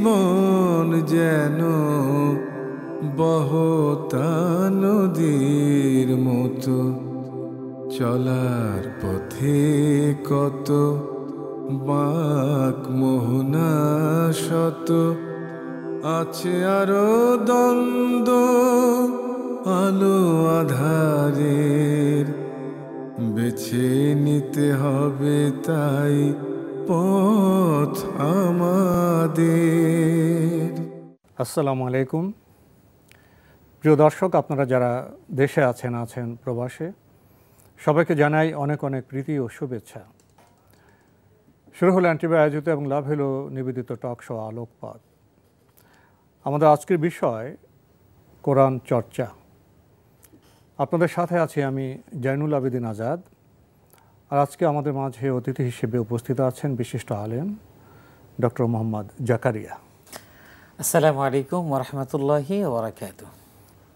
জীবন যেন বহুত নদীর মতো চলার পথে কত বাক মোহনা শত আছে আরো দ্বন্দ্ব আলো আধারের বেছে নিতে হবে তাই পথ আমাদের আসসালামু আলাইকুম প্রিয় দর্শক আপনারা যারা দেশে আছেন আছেন প্রবাসে সবাইকে জানাই অনেক অনেক প্রীতি ও শুভেচ্ছা শুরু হলো অ্যান্টিবি আয়োজিত এবং লাভ হলো নিবেদিত টক শো আলোকপাত আমাদের আজকের বিষয় কোরআন চর্চা আপনাদের সাথে আছি আমি জয়নুল আবেদিন আজাদ আর আজকে আমাদের মাঝে অতিথি হিসেবে উপস্থিত আছেন বিশিষ্ট আলেম ডক্টর মোহাম্মদ জাকারিয়া আসসালাম আলাইকুম রহমতুল্লাহি ওবরাকাত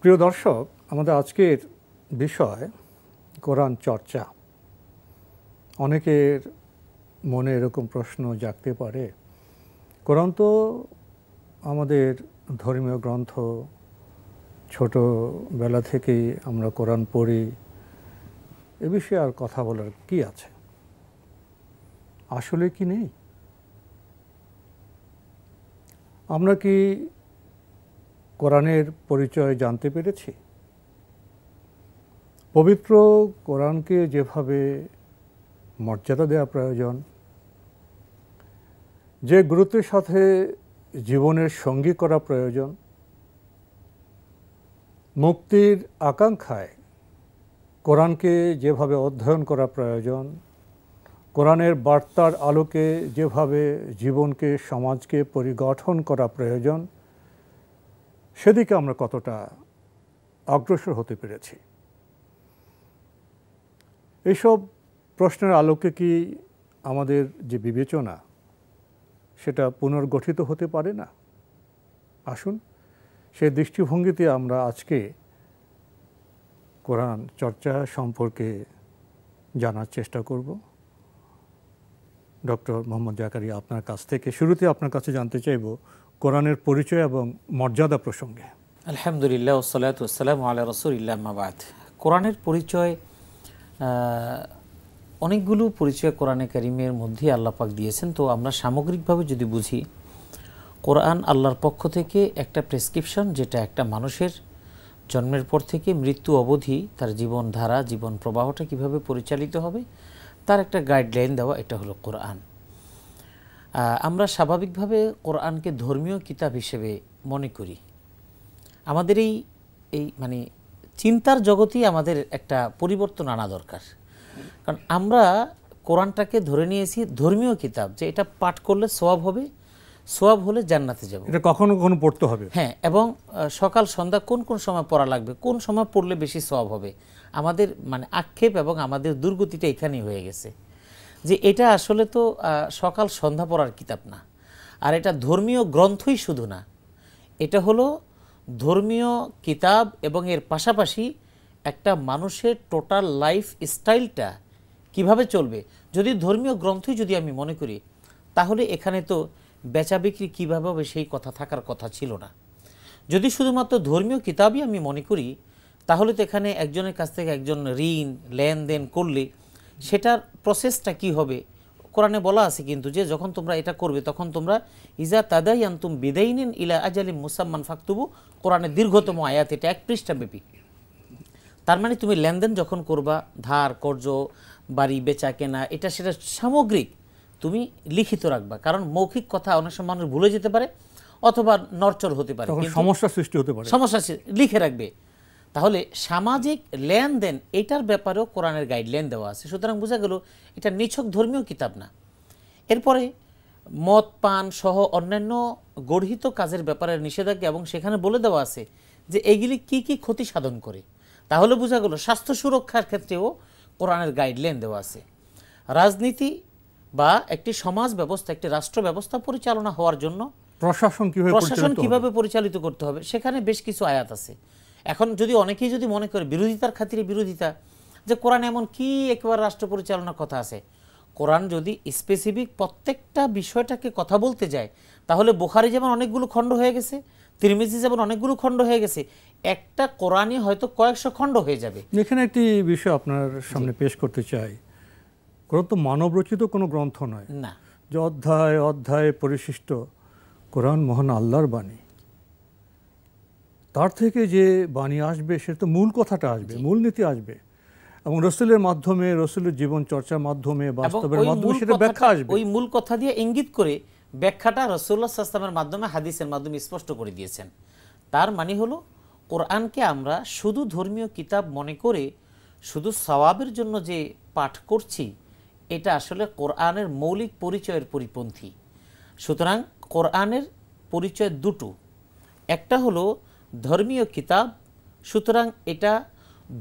প্রিয় দর্শক আমাদের আজকের বিষয় কোরআন চর্চা অনেকের মনে এরকম প্রশ্ন জাগতে পারে কোরআন তো আমাদের ধর্মীয় গ্রন্থ ছোটোবেলা থেকেই আমরা কোরআন পড়ি এ বিষয়ে আর কথা বলার কি আছে আসলে কি নেই আমরা কি কোরআনের পরিচয় জানতে পেরেছি পবিত্র কোরআনকে যেভাবে মর্যাদা দেওয়া প্রয়োজন যে গুরুত্বের সাথে জীবনের সঙ্গী করা প্রয়োজন মুক্তির আকাঙ্ক্ষায় কোরআনকে যেভাবে অধ্যয়ন করা প্রয়োজন কোরআনের বার্তার আলোকে যেভাবে জীবনকে সমাজকে পরিগঠন করা প্রয়োজন সেদিকে আমরা কতটা অগ্রসর হতে পেরেছি এইসব প্রশ্নের আলোকে কি আমাদের যে বিবেচনা সেটা পুনর্গঠিত হতে পারে না আসুন সেই দৃষ্টিভঙ্গিতে আমরা আজকে কোরআন চর্চা সম্পর্কে জানার চেষ্টা করব ডক্টর মোহাম্মদ জাকারি আপনার কাছ থেকে শুরুতে আপনার কাছে জানতে চাইব কোরআনের পরিচয় এবং মর্যাদা প্রসঙ্গে আলহামদুলিল্লাহ ওসালাতাম আল্লাহ রসুলিল্লাহমাবাদ কোরআনের পরিচয় অনেকগুলো পরিচয় কোরআনে কারিমের মধ্যে আল্লাপাক দিয়েছেন তো আমরা সামগ্রিকভাবে যদি বুঝি কোরআন আল্লাহর পক্ষ থেকে একটা প্রেসক্রিপশন যেটা একটা মানুষের জন্মের পর থেকে মৃত্যু অবধি তার জীবন ধারা জীবন প্রবাহটা কিভাবে পরিচালিত হবে তার একটা গাইডলাইন দেওয়া এটা হলো কোরআন আমরা স্বাভাবিকভাবে কোরআনকে ধর্মীয় কিতাব হিসেবে মনে করি আমাদের এই এই মানে চিন্তার জগতেই আমাদের একটা পরিবর্তন আনা দরকার কারণ আমরা কোরআনটাকে ধরে নিয়েছি ধর্মীয় কিতাব যে এটা পাঠ করলে স্বভাব হবে সোয়াব হলে জান্নাতে যাব এটা কখনো কখনো পড়তে হবে হ্যাঁ এবং সকাল সন্ধ্যা কোন কোন সময় পড়া লাগবে কোন সময় পড়লে বেশি সোয়াব হবে আমাদের মানে আক্ষেপ এবং আমাদের দুর্গতিটা এখানেই হয়ে গেছে যে এটা আসলে তো সকাল সন্ধ্যা পড়ার কিতাব না আর এটা ধর্মীয় গ্রন্থই শুধু না এটা হলো ধর্মীয় কিতাব এবং এর পাশাপাশি একটা মানুষের টোটাল লাইফ স্টাইলটা কিভাবে চলবে যদি ধর্মীয় গ্রন্থই যদি আমি মনে করি তাহলে এখানে তো বেচা বিক্রি কীভাবে হবে সেই কথা থাকার কথা ছিল না যদি শুধুমাত্র ধর্মীয় কিতাবই আমি মনে করি তাহলে তো এখানে একজনের কাছ থেকে একজন ঋণ লেনদেন করলে সেটার প্রসেসটা কি হবে কোরআনে বলা আছে কিন্তু যে যখন তোমরা এটা করবে তখন তোমরা ইজা তাদাই আন্তুম বিদাইনিন ইলা আলিম মুসাম্মান ফাকতুবু কোরআনে দীর্ঘতম আয়াত এটা এক পৃষ্ঠাব্যাপী তার মানে তুমি লেনদেন যখন করবা ধার কর্য বাড়ি বেচা কেনা এটা সেটা সামগ্রিক তুমি লিখিত রাখবা কারণ মৌখিক কথা অনেক সময় মানুষ ভুলে যেতে পারে অথবা নরচর হতে পারে সমস্যা সৃষ্টি হতে পারে সমস্যা লিখে রাখবে তাহলে সামাজিক লেনদেন এটার ব্যাপারেও কোরআনের গাইডলাইন দেওয়া আছে সুতরাং বোঝা গেল এটা নিছক ধর্মীয় কিতাব না এরপরে মদ পান সহ অন্যান্য গর্হিত কাজের ব্যাপারে নিষেধাজ্ঞা এবং সেখানে বলে দেওয়া আছে যে এগুলি কি কি ক্ষতি সাধন করে তাহলে বোঝা গেল স্বাস্থ্য সুরক্ষার ক্ষেত্রেও কোরআনের গাইডলাইন দেওয়া আছে রাজনীতি বা একটি সমাজ ব্যবস্থা একটি রাষ্ট্র ব্যবস্থা পরিচালনা হওয়ার জন্য প্রশাসন কিভাবে প্রশাসন কিভাবে পরিচালিত করতে হবে সেখানে বেশ কিছু আয়াত আছে এখন যদি অনেকেই যদি মনে করে বিরোধিতার খাতিরে বিরোধিতা যে কোরআন এমন কি একবার রাষ্ট্র পরিচালনার কথা আছে কোরআন যদি স্পেসিফিক প্রত্যেকটা বিষয়টাকে কথা বলতে যায় তাহলে বোখারি যেমন অনেকগুলো খণ্ড হয়ে গেছে তিরমিজি যেমন অনেকগুলো খণ্ড হয়ে গেছে একটা কোরআনই হয়তো কয়েকশো খণ্ড হয়ে যাবে এখানে একটি বিষয় আপনার সামনে পেশ করতে চাই কোরআন তো মানবরচিত কোনো গ্রন্থ নয় না যে অধ্যায় অধ্যায় পরিশিষ্ট কোরআন মহান আল্লাহর বাণী তার থেকে যে বাণী আসবে সে তো মূল কথাটা আসবে মূল নীতি আসবে এবং রসুলের মাধ্যমে রসুলের জীবন চর্চার মাধ্যমে বাস্তবের মাধ্যমে সেটা ব্যাখ্যা আসবে ওই মূল কথা দিয়ে ইঙ্গিত করে ব্যাখ্যাটা রসুল্লাহ সাল্লামের মাধ্যমে হাদিসের মাধ্যমে স্পষ্ট করে দিয়েছেন তার মানে হলো কোরআনকে আমরা শুধু ধর্মীয় কিতাব মনে করে শুধু সওয়াবের জন্য যে পাঠ করছি এটা আসলে কোরআনের মৌলিক পরিচয়ের পরিপন্থী সুতরাং কোরআনের পরিচয় দুটো একটা হলো ধর্মীয় কিতাব সুতরাং এটা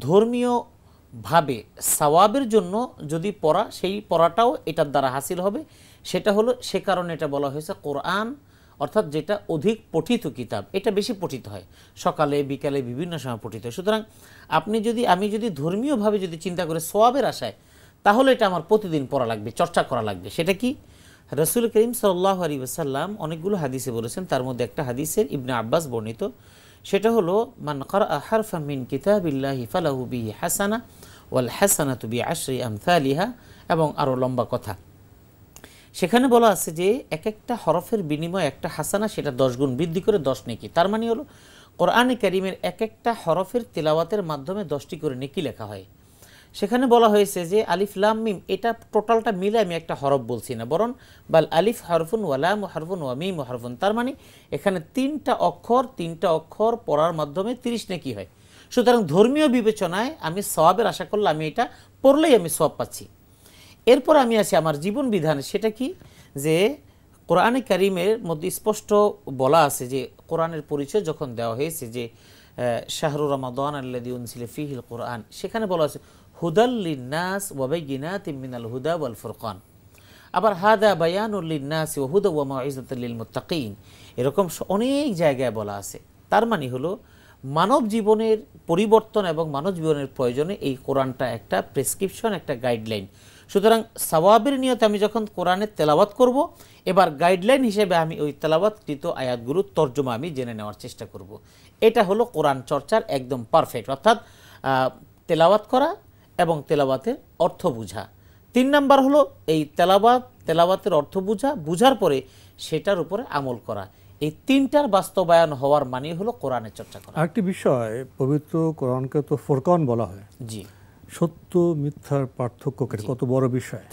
ধর্মীয়ভাবে সওয়াবের জন্য যদি পড়া সেই পড়াটাও এটার দ্বারা হাসিল হবে সেটা হলো সে কারণে এটা বলা হয়েছে কোরআন অর্থাৎ যেটা অধিক পঠিত কিতাব এটা বেশি পঠিত হয় সকালে বিকালে বিভিন্ন সময় পঠিত হয় সুতরাং আপনি যদি আমি যদি ধর্মীয়ভাবে যদি চিন্তা করে সোয়াবের আশায় তাহলে এটা আমার প্রতিদিন পড়া লাগবে চর্চা করা লাগবে সেটা কি রসুল করিম সাল্লাহ আলী ওসাল্লাম অনেকগুলো হাদিসে বলেছেন তার মধ্যে একটা হাদিসের ইবনে আব্বাস বর্ণিত সেটা হলো মান কর আহার ফামিন কিতাবিল্লাহি ফালাহুবি হাসানা ওয়াল হাসানা তুবি আশ্রী আমথালিহা এবং আরও লম্বা কথা সেখানে বলা আছে যে এক একটা হরফের বিনিময় একটা হাসানা সেটা দশ গুণ বৃদ্ধি করে দশ নেকি তার মানে হলো কোরআনে করিমের এক একটা হরফের তেলাওয়াতের মাধ্যমে দশটি করে নেকি লেখা হয় সেখানে বলা হয়েছে যে আলিফ লাম মিম এটা টোটালটা মিলে আমি একটা হরফ বলছি না বরং বাল আলিফ হরফুন ওয়ালাম হরফুন ওয়ামিম হরফুন তার মানে এখানে তিনটা অক্ষর তিনটা অক্ষর পড়ার মাধ্যমে তিরিশ নাকি হয় সুতরাং ধর্মীয় বিবেচনায় আমি সবাবের আশা করলে আমি এটা পড়লেই আমি সব পাচ্ছি এরপর আমি আছি আমার জীবন বিধান সেটা কি যে কোরআনে কারিমের মধ্যে স্পষ্ট বলা আছে যে কোরআনের পরিচয় যখন দেওয়া হয়েছে যে শাহরু রমাদান আল্লাদি উনসিলে ফিহিল কোরআন সেখানে বলা আছে হুদাল্লিনাস ওয়াবাইনা তিমিনাল হুদা ওয়াল ফুরকান আবার হাদা বায়ানুল্লিনাস ওহুদা ওয়ামা ইজতুল্লিল মুতাকিন এরকম অনেক জায়গায় বলা আছে তার মানে হলো মানব জীবনের পরিবর্তন এবং মানব জীবনের প্রয়োজনে এই কোরআনটা একটা প্রেসক্রিপশন একটা গাইডলাইন সুতরাং সওয়াবের নিয়তে আমি যখন কোরআনের তেলাওয়াত করব এবার গাইডলাইন হিসেবে আমি ওই তেলাওয়াতকৃত আয়াতগুলোর তর্জমা আমি জেনে নেওয়ার চেষ্টা করব। এটা হলো কোরআন চর্চার একদম পারফেক্ট অর্থাৎ তেলাওয়াত করা এবং তেলাবাতের অর্থ বুঝা তিন নাম্বার হলো এই তেলাবাত তেলাবাতের অর্থ বুঝা বুঝার পরে সেটার উপরে আমল করা এই তিনটার বাস্তবায়ন হওয়ার মানে হলো কোরআনে চর্চা করা একটি বিষয় পবিত্র কোরআনকে তো ফোরকন বলা হয় জি সত্য মিথ্যার পার্থক্য কত বড় বিষয়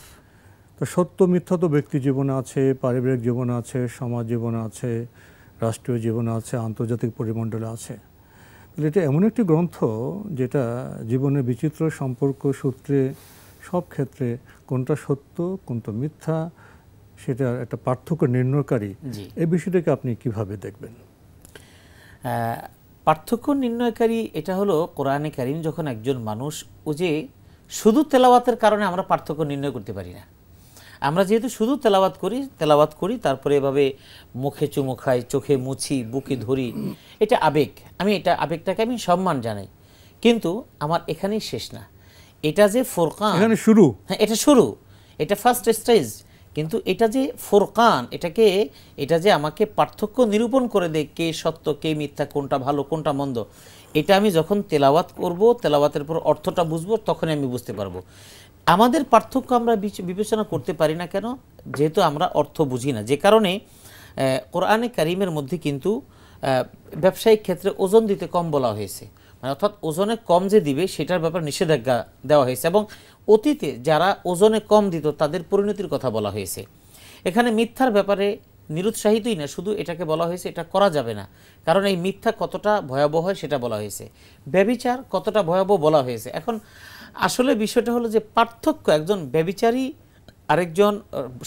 তো সত্য মিথ্যা তো ব্যক্তি জীবনে আছে পারিবারিক জীবনে আছে সমাজ জীবনে আছে রাষ্ট্রীয় জীবনে আছে আন্তর্জাতিক পরিমণ্ডলে আছে আসলে এটা এমন একটি গ্রন্থ যেটা জীবনের বিচিত্র সম্পর্ক সূত্রে সব ক্ষেত্রে কোনটা সত্য কোনটা মিথ্যা সেটা একটা পার্থক্য নির্ণয়কারী এই বিষয়টাকে আপনি কিভাবে দেখবেন পার্থক্য নির্ণয়কারী এটা হলো কোরআনে কারিম যখন একজন মানুষ ও যে শুধু তেলাওয়াতের কারণে আমরা পার্থক্য নির্ণয় করতে পারি না আমরা যেহেতু শুধু তেলাবাত করি তেলাওয়াত করি তারপরে এভাবে মুখে চুমু খাই চোখে মুছি বুকে ধরি এটা আবেগ আমি এটা আবেগটাকে আমি সম্মান জানাই কিন্তু আমার এখানেই শেষ না এটা যে ফোরকান এখানে শুরু হ্যাঁ এটা শুরু এটা ফার্স্ট স্টেজ কিন্তু এটা যে ফোরকান এটাকে এটা যে আমাকে পার্থক্য নিরূপণ করে দেয় কে সত্য কে মিথ্যা কোনটা ভালো কোনটা মন্দ এটা আমি যখন তেলাওয়াত করব তেলাওয়াতের পর অর্থটা বুঝবো তখনই আমি বুঝতে পারবো আমাদের পার্থক্য আমরা বিবেচনা করতে পারি না কেন যেহেতু আমরা অর্থ বুঝি না যে কারণে কোরআনে কারিমের মধ্যে কিন্তু ব্যবসায়িক ক্ষেত্রে ওজন দিতে কম বলা হয়েছে মানে অর্থাৎ ওজনে কম যে দিবে সেটার ব্যাপারে নিষেধাজ্ঞা দেওয়া হয়েছে এবং অতীতে যারা ওজনে কম দিত তাদের পরিণতির কথা বলা হয়েছে এখানে মিথ্যার ব্যাপারে নিরুৎসাহিতই না শুধু এটাকে বলা হয়েছে এটা করা যাবে না কারণ এই মিথ্যা কতটা ভয়াবহ হয় সেটা বলা হয়েছে ব্যবিচার কতটা ভয়াবহ বলা হয়েছে এখন আসলে বিষয়টা হলো যে পার্থক্য একজন ব্যবিচারী আরেকজন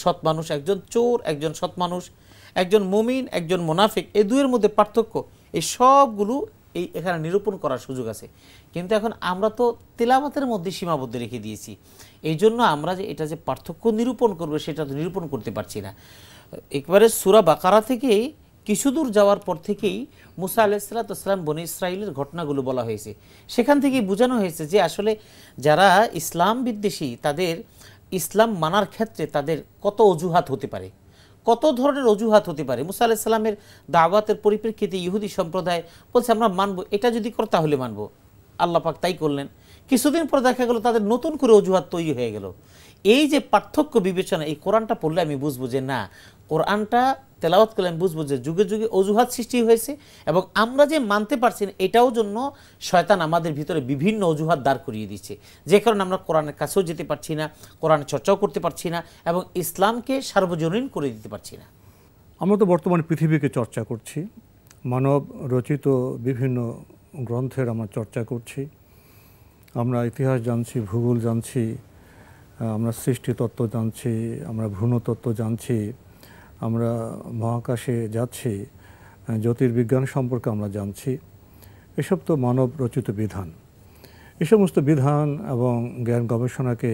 সৎ মানুষ একজন চোর একজন সৎ মানুষ একজন মুমিন একজন মোনাফিক এ দুয়ের মধ্যে পার্থক্য এই সবগুলো এই এখানে নিরূপণ করার সুযোগ আছে কিন্তু এখন আমরা তো তেলাবাতের মধ্যে সীমাবদ্ধ রেখে দিয়েছি এই জন্য আমরা যে এটা যে পার্থক্য নিরূপণ করবে সেটা তো নিরূপণ করতে পারছি না একবারে সুরা বাকারা থেকেই কিছুদূর যাওয়ার পর থেকেই মুসা আলাইসালাতাম বনে ইসরায়েলের ঘটনাগুলো বলা হয়েছে সেখান থেকেই বোঝানো হয়েছে যে আসলে যারা ইসলাম বিদ্বেষী তাদের ইসলাম মানার ক্ষেত্রে তাদের কত অজুহাত হতে পারে কত ধরনের অজুহাত হতে পারে মুসা আলাইসাল্লামের দাওয়াতের পরিপ্রেক্ষিতে ইহুদি সম্প্রদায় বলছে আমরা মানব এটা যদি কর তাহলে মানব আল্লাপাক তাই করলেন কিছুদিন পর দেখা গেল তাদের নতুন করে অজুহাত তৈরি হয়ে গেল এই যে পার্থক্য বিবেচনা এই কোরআনটা পড়লে আমি বুঝবো যে না কোরআনটা তেলাওয়াত করলেন বুঝবো যে যুগে যুগে অজুহাত সৃষ্টি হয়েছে এবং আমরা যে মানতে পারছি না এটাও জন্য শয়তান আমাদের ভিতরে বিভিন্ন অজুহাত দাঁড় করিয়ে দিচ্ছে যে কারণে আমরা কোরআনের কাছেও যেতে পারছি না কোরআন চর্চাও করতে পারছি না এবং ইসলামকে সার্বজনীন করে দিতে পারছি না আমরা তো বর্তমানে পৃথিবীকে চর্চা করছি মানব রচিত বিভিন্ন গ্রন্থের আমরা চর্চা করছি আমরা ইতিহাস জানছি ভূগোল জানছি আমরা সৃষ্টিতত্ত্ব জানছি আমরা ভ্রূণতত্ত্ব জানছি আমরা মহাকাশে যাচ্ছি জ্যোতির্বিজ্ঞান সম্পর্কে আমরা জানছি এসব তো মানব রচিত বিধান এ সমস্ত বিধান এবং জ্ঞান গবেষণাকে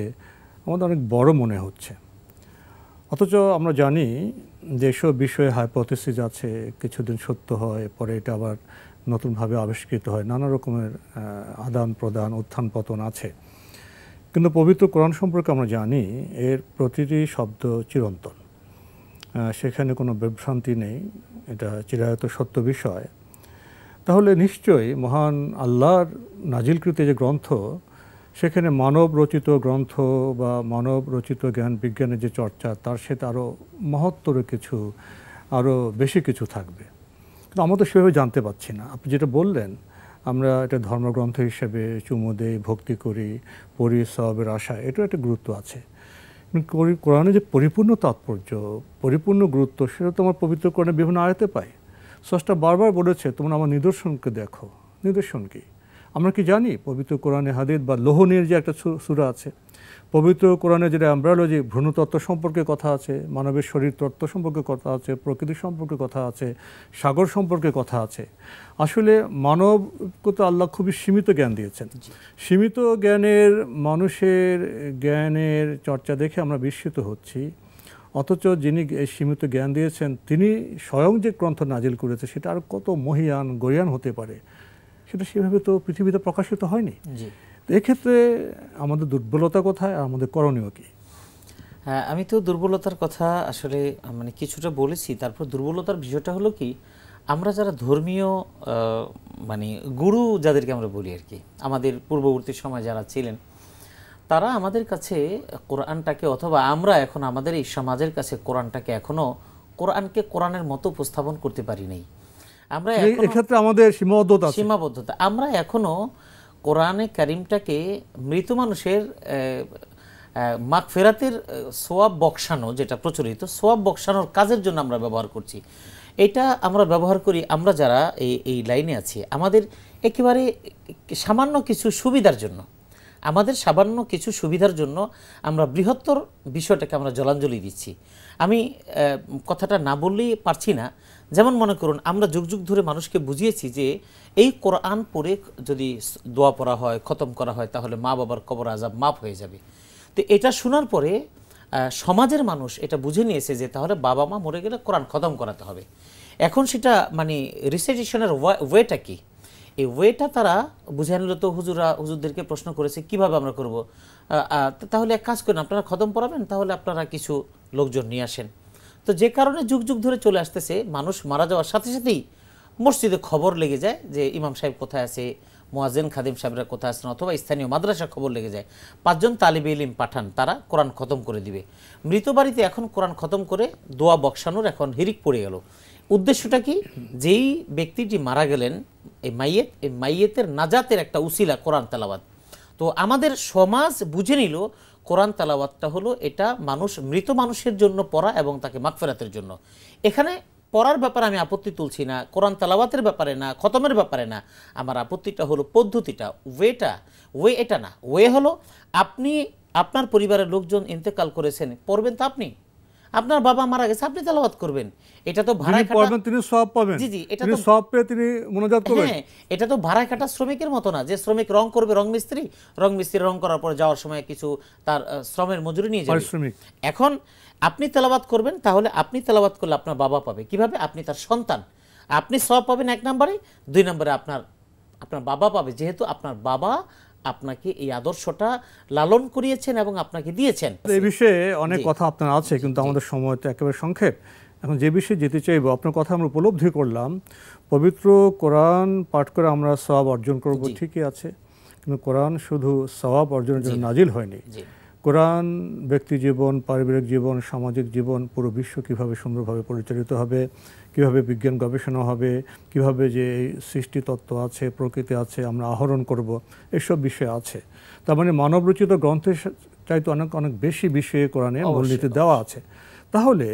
আমাদের অনেক বড় মনে হচ্ছে অথচ আমরা জানি যেসব বিষয়ে হাইপোথিসিস আছে কিছুদিন সত্য হয় পরে এটা আবার নতুনভাবে আবিষ্কৃত হয় নানা রকমের আদান প্রদান উত্থান পতন আছে কিন্তু পবিত্র কোরআন সম্পর্কে আমরা জানি এর প্রতিটি শব্দ চিরন্তন সেখানে কোনো বিভ্রান্তি নেই এটা চিরায়ত সত্য বিষয় তাহলে নিশ্চয়ই মহান আল্লাহর নাজিলকৃত যে গ্রন্থ সেখানে মানব রচিত গ্রন্থ বা মানব রচিত জ্ঞান বিজ্ঞানের যে চর্চা তার সাথে আরও মহত্তর কিছু আরও বেশি কিছু থাকবে কিন্তু আমরা তো সেভাবে জানতে পারছি না আপনি যেটা বললেন আমরা এটা ধর্মগ্রন্থ হিসেবে চুমো দেই ভক্তি করি পড়ি সবের আশা এটাও একটা গুরুত্ব আছে কোরআনে যে পরিপূর্ণ তাৎপর্য পরিপূর্ণ গুরুত্ব সেটা তোমার কোরআনে বিভিন্ন আয়তে পায় সষ্টা বারবার বলেছে তোমরা আমার নিদর্শনকে দেখো নিদর্শন কি আমরা কি জানি পবিত্র কোরআনে হাদিদ বা লোহনের যে একটা সুরা আছে পবিত্র কোরআনে যেটা আমরা হলো যে ভ্রূণতত্ত্ব সম্পর্কে কথা আছে মানবের শরীর তত্ত্ব সম্পর্কে কথা আছে প্রকৃতি সম্পর্কে কথা আছে সাগর সম্পর্কে কথা আছে আসলে মানবকে তো আল্লাহ খুবই সীমিত জ্ঞান দিয়েছেন সীমিত জ্ঞানের মানুষের জ্ঞানের চর্চা দেখে আমরা বিস্মিত হচ্ছি অথচ যিনি সীমিত জ্ঞান দিয়েছেন তিনি স্বয়ং যে গ্রন্থ নাজিল করেছে সেটা আর কত মহিয়ান গরিয়ান হতে পারে সেটা সেভাবে তো পৃথিবীতে প্রকাশিত হয়নি এক্ষেত্রে আমাদের দুর্বলতা কোথায় আর আমাদের করণীয় কি হ্যাঁ আমি তো দুর্বলতার কথা আসলে মানে কিছুটা বলেছি তারপর দুর্বলতার বিষয়টা হলো কি আমরা যারা ধর্মীয় মানে গুরু যাদেরকে আমরা বলি আর কি আমাদের পূর্ববর্তী সময় যারা ছিলেন তারা আমাদের কাছে কোরআনটাকে অথবা আমরা এখন আমাদের এই সমাজের কাছে কোরআনটাকে এখনও কোরআনকে কোরআনের মতো উপস্থাপন করতে পারি নাই আমরা এক্ষেত্রে আমাদের সীমাবদ্ধতা সীমাবদ্ধতা আমরা এখনও কোরআনে কারিমটাকে মৃত মানুষের মাগ ফেরাতের সোয়াব বক্সানো যেটা প্রচলিত সোয়াব বক্সানোর কাজের জন্য আমরা ব্যবহার করছি এটা আমরা ব্যবহার করি আমরা যারা এই এই লাইনে আছি আমাদের একেবারে সামান্য কিছু সুবিধার জন্য আমাদের সামান্য কিছু সুবিধার জন্য আমরা বৃহত্তর বিষয়টাকে আমরা জলাঞ্জলি দিচ্ছি আমি কথাটা না বললেই পারছি না যেমন মনে করুন আমরা যুগ যুগ ধরে মানুষকে বুঝিয়েছি যে এই কোরআন পড়ে যদি দোয়া পড়া হয় খতম করা হয় তাহলে মা বাবার কবর আজাব মাপ হয়ে যাবে তো এটা শোনার পরে সমাজের মানুষ এটা বুঝে নিয়েছে যে তাহলে বাবা মা মরে গেলে কোরআন খতম করাতে হবে এখন সেটা মানে রিসাইটেশনের ওয়েটা কি এই ওয়েটা তারা বুঝে আনলে তো হুজুরা হুজুরদেরকে প্রশ্ন করেছে কিভাবে আমরা করব তাহলে এক কাজ করেন আপনারা খতম পড়াবেন তাহলে আপনারা কিছু লোকজন নিয়ে আসেন তো যে কারণে যুগ যুগ ধরে চলে আসতেছে মানুষ মারা যাওয়ার সাথে সাথেই মসজিদে খবর লেগে যায় যে ইমাম সাহেব কোথায় আছে মোয়াজেন খাদিম সাহেবরা কোথায় আছেন অথবা স্থানীয় মাদ্রাসা খবর লেগে যায় পাঁচজন তালিব ইলিম পাঠান তারা কোরআন খতম করে দিবে মৃত বাড়িতে এখন কোরআন খতম করে দোয়া বক্সানোর এখন হিরিক পড়ে গেল উদ্দেশ্যটা কি যেই ব্যক্তিটি মারা গেলেন এই মাইয়েত এই মাইয়েতের নাজাতের একটা উসিলা কোরআন তালাবাদ তো আমাদের সমাজ বুঝে নিল কোরআন তালাওয়াতটা হলো এটা মানুষ মৃত মানুষের জন্য পড়া এবং তাকে মাকফেরাতের জন্য এখানে পড়ার ব্যাপারে আমি আপত্তি তুলছি না কোরআন তালাওয়াতের ব্যাপারে না খতমের ব্যাপারে না আমার আপত্তিটা হলো পদ্ধতিটা ওয়েটা ওয়ে এটা না ওয়ে হলো আপনি আপনার পরিবারের লোকজন ইন্তেকাল করেছেন পড়বেন তো আপনি আপনার বাবা মারা গেছে আপনি তেলাওয়াত করবেন এটা তো ভাড়া পাবেন তিনি সব পাবেন জি জি এটা তো সব পেয়ে তিনি মোনাজাত করবেন হ্যাঁ এটা তো ভাড়া কাটা শ্রমিকের মতো না যে শ্রমিক রং করবে রং মিস্ত্রি রং মিস্ত্রি রং করার পর যাওয়ার সময় কিছু তার শ্রমের মজুরি নিয়ে যাবে এখন আপনি তেলাবাত করবেন তাহলে আপনি তেলাবাত করলে আপনার বাবা পাবে কিভাবে আপনি তার সন্তান আপনি সব পাবেন এক নম্বরে দুই নম্বরে আপনার আপনার বাবা পাবে যেহেতু আপনার বাবা আপনাকে এই আদর্শটা লালন করিয়েছেন এবং আপনাকে দিয়েছেন এই বিষয়ে অনেক কথা আপনার আছে কিন্তু আমাদের সময় তো একেবারে সংক্ষেপ এখন যে বিষয়ে যেতে চাইব আপনার কথা আমরা উপলব্ধি করলাম পবিত্র কোরআন পাঠ করে আমরা সবাব অর্জন করব ঠিকই আছে কিন্তু কোরআন শুধু সবাব অর্জনের জন্য নাজিল হয়নি কোরআন ব্যক্তি জীবন পারিবারিক জীবন সামাজিক জীবন পুরো বিশ্ব কীভাবে সুন্দরভাবে পরিচালিত হবে কিভাবে বিজ্ঞান গবেষণা হবে কিভাবে যে এই সৃষ্টিতত্ত্ব আছে প্রকৃতি আছে আমরা আহরণ করব এসব বিষয় আছে তার মানে মানবরচিত গ্রন্থের চাইতে অনেক অনেক বেশি বিষয়ে কোরআনে মূলনীতি দেওয়া আছে তাহলে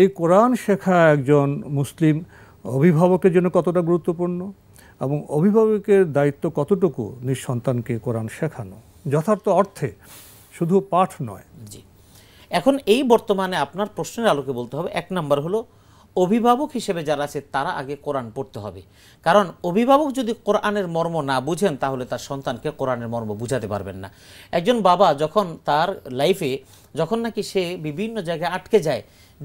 এই কোরআন শেখা একজন মুসলিম অভিভাবকের জন্য কতটা গুরুত্বপূর্ণ এবং অভিভাবকের দায়িত্ব কতটুকু নিঃসন্তানকে কোরআন শেখানো যথার্থ অর্থে শুধু পাঠ নয় জি এখন এই বর্তমানে আপনার প্রশ্নের আলোকে বলতে হবে এক নাম্বার হলো অভিভাবক হিসেবে যারা আছে তারা আগে কোরআন পড়তে হবে কারণ অভিভাবক যদি কোরআনের মর্ম না বুঝেন তাহলে তার সন্তানকে কোরআনের মর্ম বুঝাতে পারবেন না একজন বাবা যখন তার লাইফে যখন নাকি সে বিভিন্ন জায়গায় আটকে যায়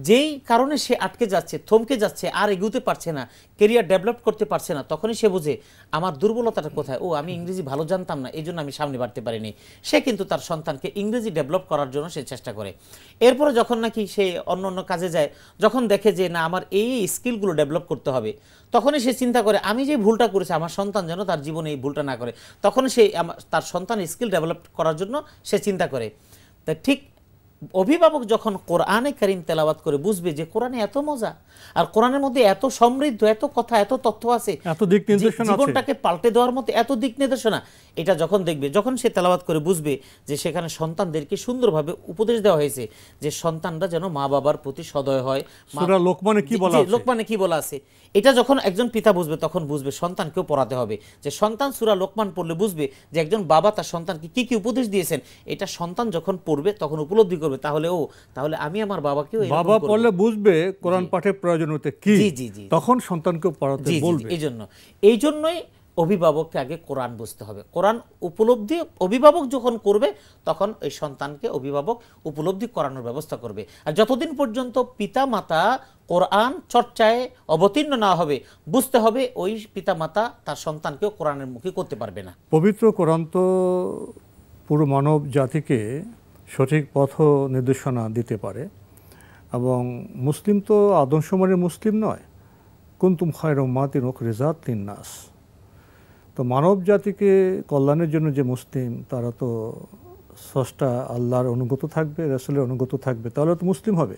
যেই কারণে সে আটকে যাচ্ছে থমকে যাচ্ছে আর এগুতে পারছে না কেরিয়ার ডেভেলপ করতে পারছে না তখনই সে বোঝে আমার দুর্বলতাটা কোথায় ও আমি ইংরেজি ভালো জানতাম না এই জন্য আমি সামনে বাড়তে পারিনি সে কিন্তু তার সন্তানকে ইংরেজি ডেভেলপ করার জন্য সে চেষ্টা করে এরপরে যখন নাকি সে অন্য অন্য কাজে যায় যখন দেখে যে না আমার এই স্কিলগুলো ডেভেলপ করতে হবে তখনই সে চিন্তা করে আমি যে ভুলটা করেছি আমার সন্তান যেন তার জীবনে এই ভুলটা না করে তখন সে তার সন্তান স্কিল ডেভেলপ করার জন্য সে চিন্তা করে তা ঠিক অভিভাবক যখন কোরআনে করিম তেলাবাত করে বুঝবে যে কোরআনে এত মজা আর কোরআনের মধ্যে এত সমৃদ্ধ এত কথা এত তথ্য আছে এত দিক নির্দেশনা জীবনটাকে পাল্টে দেওয়ার মতো এত দিক নির্দেশনা এটা যখন দেখবে যখন সে তেলাবাত করে বুঝবে যে সেখানে সন্তানদেরকে সুন্দরভাবে উপদেশ দেওয়া হয়েছে যে সন্তানরা যেন মা বাবার প্রতি সদয় হয় লোকমানে কি বলা লোকমানে কি বলা আছে এটা যখন একজন পিতা বুঝবে তখন বুঝবে সন্তানকেও পড়াতে হবে যে সন্তান সুরা লোকমান পড়লে বুঝবে যে একজন বাবা তার সন্তানকে কি কি উপদেশ দিয়েছেন এটা সন্তান যখন পড়বে তখন উপলব্ধি করবে তাহলে ও তাহলে আমি আমার বাবাকেও বাবা পড়লে বুঝবে কোরআন পাঠের প্রয়োজন হতে কি তখন সন্তানকেও পড়াতে বলবে এই জন্য এই জন্যই অভিভাবককে আগে কোরআন বুঝতে হবে কোরআন উপলব্ধি অভিভাবক যখন করবে তখন এই সন্তানকে অভিভাবক উপলব্ধি করানোর ব্যবস্থা করবে আর যতদিন পর্যন্ত পিতা মাতা কোরআন চর্চায় অবতীর্ণ না হবে বুঝতে হবে ওই পিতা মাতা তার সন্তানকেও কোরআনের মুখে করতে পারবে না পবিত্র কোরআন তো পুরো মানব জাতিকে সঠিক পথ নির্দেশনা দিতে পারে এবং মুসলিম তো আদমশুমারের মুসলিম নয় কুন্তুম খয়র মাতিন ওক রেজাত নাস তো মানব জাতিকে কল্যাণের জন্য যে মুসলিম তারা তো স্রষ্টা আল্লাহর অনুগত থাকবে রাসুলের অনুগত থাকবে তাহলে তো মুসলিম হবে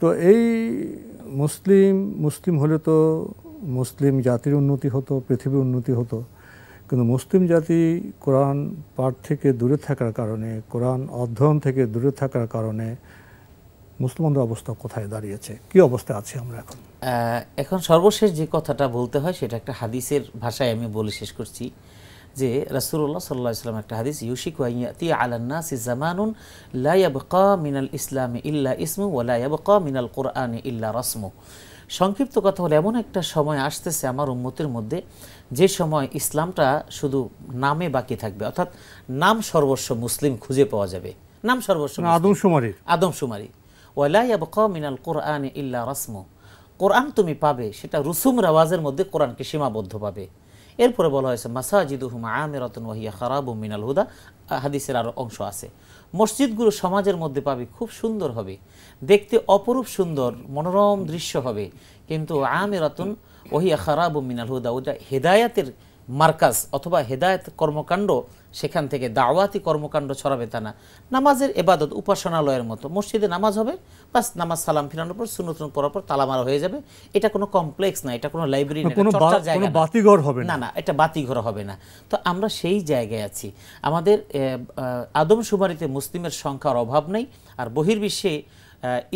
তো এই মুসলিম মুসলিম হলে তো মুসলিম জাতির উন্নতি হতো পৃথিবীর উন্নতি হতো কিন্তু মুসলিম জাতি কোরআন পাঠ থেকে দূরে থাকার কারণে কোরআন অধ্যয়ন থেকে দূরে থাকার কারণে মুসলমানদের অবস্থা কোথায় দাঁড়িয়েছে কি অবস্থায় আছে আমরা এখন এখন সর্বশেষ যে কথাটা বলতে হয় সেটা একটা হাদিসের ভাষায় আমি বলে শেষ করছি যে রাসুল্লাহ সাল্লাহ ইসলাম একটা হাদিস ইউশিক ওয়াইয়াতি আলান্না সিজামানুন লাইয়াবকা মিনাল ইসলাম ইল্লা ইসমু ক মিনাল কোরআন ইল্লা রসমু সংক্ষিপ্ত কথা হলো এমন একটা সময় আসতেছে আমার উন্মতির মধ্যে যে সময় ইসলামটা শুধু নামে বাকি থাকবে অর্থাৎ নাম সর্বস্ব মুসলিম খুঁজে পাওয়া যাবে নাম সর্বস্ব আদমশুমারি আদমশুমারি ওয়ালাই মিনাল কোরআন ইল্লা রাসমু কোরআন তুমি পাবে সেটা রুসুম রাওয়াজের মধ্যে কোরআনকে সীমাবদ্ধ পাবে এরপরে বলা হয়েছে মাসাজিদুহুম আমেরাতুন ওয়াহিয়া খারাবু মিনাল হুদা হাদিসের আরও অংশ আছে মসজিদগুলো সমাজের মধ্যে পাবে খুব সুন্দর হবে দেখতে অপরূপ সুন্দর মনোরম দৃশ্য হবে কিন্তু আমেরাতুন ওহিয়া খারাবু মিনাল হুদা ওটা হেদায়াতের মার্কাজ অথবা হেদায়ত কর্মকাণ্ড সেখান থেকে দাওয়াতি কর্মকাণ্ড ছড়াবে তা না নামাজের এবাদত উপাসনালয়ের মতো মসজিদে নামাজ হবে বাস নামাজ সালাম ফিরানোর পর সুনতুন পরার পর তালামারা হয়ে যাবে এটা কোনো কমপ্লেক্স না এটা কোনো লাইব্রেরি বাতিঘর হবে না না এটা বাতিঘর হবে না তো আমরা সেই জায়গায় আছি আমাদের আদমশুমারিতে মুসলিমের সংখ্যার অভাব নেই আর বহির্বিশ্বে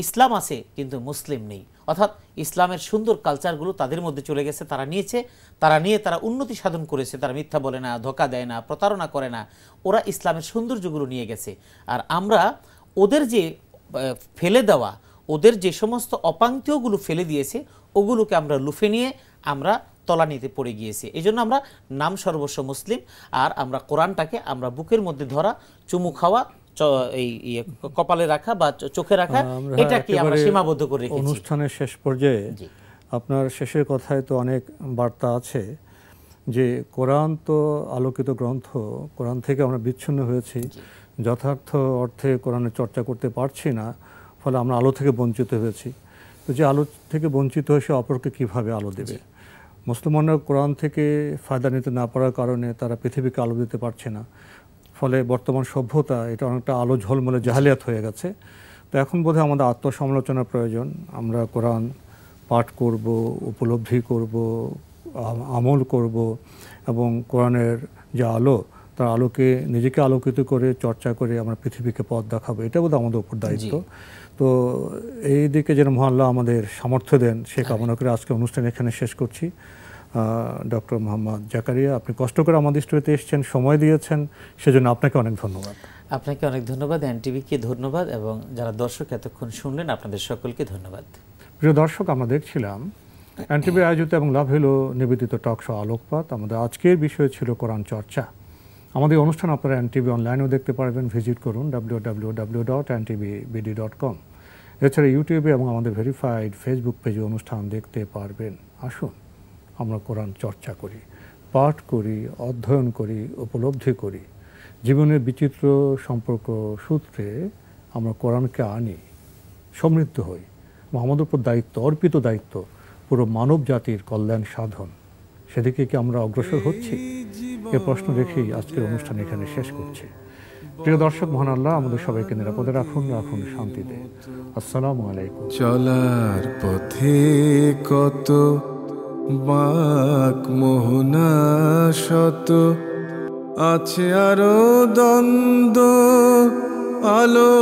ইসলাম আছে কিন্তু মুসলিম নেই অর্থাৎ ইসলামের সুন্দর কালচারগুলো তাদের মধ্যে চলে গেছে তারা নিয়েছে তারা নিয়ে তারা উন্নতি সাধন করেছে তারা মিথ্যা বলে না ধোকা দেয় না প্রতারণা করে না ওরা ইসলামের সৌন্দর্যগুলো নিয়ে গেছে আর আমরা ওদের যে ফেলে দেওয়া ওদের যে সমস্ত অপাঙ্ক্তীয়গুলো ফেলে দিয়েছে ওগুলোকে আমরা লুফে নিয়ে আমরা তলানিতে পড়ে গিয়েছি এই জন্য আমরা নাম সর্বস্ব মুসলিম আর আমরা কোরআনটাকে আমরা বুকের মধ্যে ধরা চুমু খাওয়া এই ইয়ে, কপালে রাখা বা চোখে রাখা এটা কি আমরা সীমাবদ্ধ করে রেখেছি অনুষ্ঠানের শেষ পর্যায়ে আপনার শেষের কথায় তো অনেক বার্তা আছে যে কোরআন তো আলোকিত গ্রন্থ কোরআন থেকে আমরা বিচ্ছিন্ন হয়েছি যথার্থ অর্থে কোরআনের চর্চা করতে পারছি না ফলে আমরা আলো থেকে বঞ্চিত হয়েছি তো যে আলো থেকে বঞ্চিত হয়ে সে অপরকে কীভাবে আলো দেবে মুসলমানরা কোরআন থেকে ফায়দা নিতে না পারার কারণে তারা পৃথিবীকে আলো দিতে পারছে না ফলে বর্তমান সভ্যতা এটা অনেকটা আলো ঝলমলে জাহালিয়াত হয়ে গেছে তো এখন বোধহয় আমাদের আত্মসমালোচনা প্রয়োজন আমরা কোরআন পাঠ করব উপলব্ধি করব আমল করব এবং কোরআনের যে আলো তার আলোকে নিজেকে আলোকিত করে চর্চা করে আমরা পৃথিবীকে পথ দেখাবো এটা বোধহয় আমাদের উপর দায়িত্ব তো এই দিকে যেন মহাল্লা আমাদের সামর্থ্য দেন সে কামনা করে আজকে অনুষ্ঠান এখানে শেষ করছি ডক্টর মোহাম্মদ জাকারিয়া আপনি কষ্ট করে আমাদের স্টুডিওতে এসেছেন সময় দিয়েছেন সেজন্য আপনাকে অনেক ধন্যবাদ আপনাকে অনেক ধন্যবাদ এন টিভিকে ধন্যবাদ এবং যারা দর্শক এতক্ষণ শুনলেন আপনাদের সকলকে ধন্যবাদ প্রিয় দর্শক আমরা দেখছিলাম এনটিভি আয়োজিত এবং লাভ হলো নিবেদিত টক শো আলোকপাত আমাদের আজকের বিষয় ছিল কোরআন চর্চা আমাদের অনুষ্ঠান আপনারা এন টিভি অনলাইনেও দেখতে পারবেন ভিজিট করুন W W W dot BD dot com এছাড়া ইউটিউবে এবং আমাদের ভেরিফাইড ফেসবুক পেজে অনুষ্ঠান দেখতে পারবেন আসুন আমরা কোরআন চর্চা করি পাঠ করি অধ্যয়ন করি উপলব্ধি করি জীবনের বিচিত্র সম্পর্ক সূত্রে আমরা কোরআনকে আনি সমৃদ্ধ হই আমাদের উপর দায়িত্ব অর্পিত দায়িত্ব পুরো মানব জাতির কল্যাণ সাধন সেদিকে কি আমরা অগ্রসর হচ্ছি এ প্রশ্ন রেখেই আজকের অনুষ্ঠান এখানে শেষ করছি প্রিয় দর্শক মহান আল্লাহ আমাদের সবাইকে নিরাপদে রাখুন রাখুন শান্তিতে আসসালামু আলাইকুম চলার পথে কত বাক মোহনা শত আছে আরো দ্বন্দ্ব আলো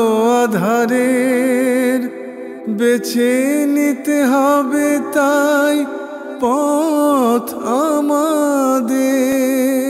আধারের বেছে নিতে হবে তাই পথ আমাদের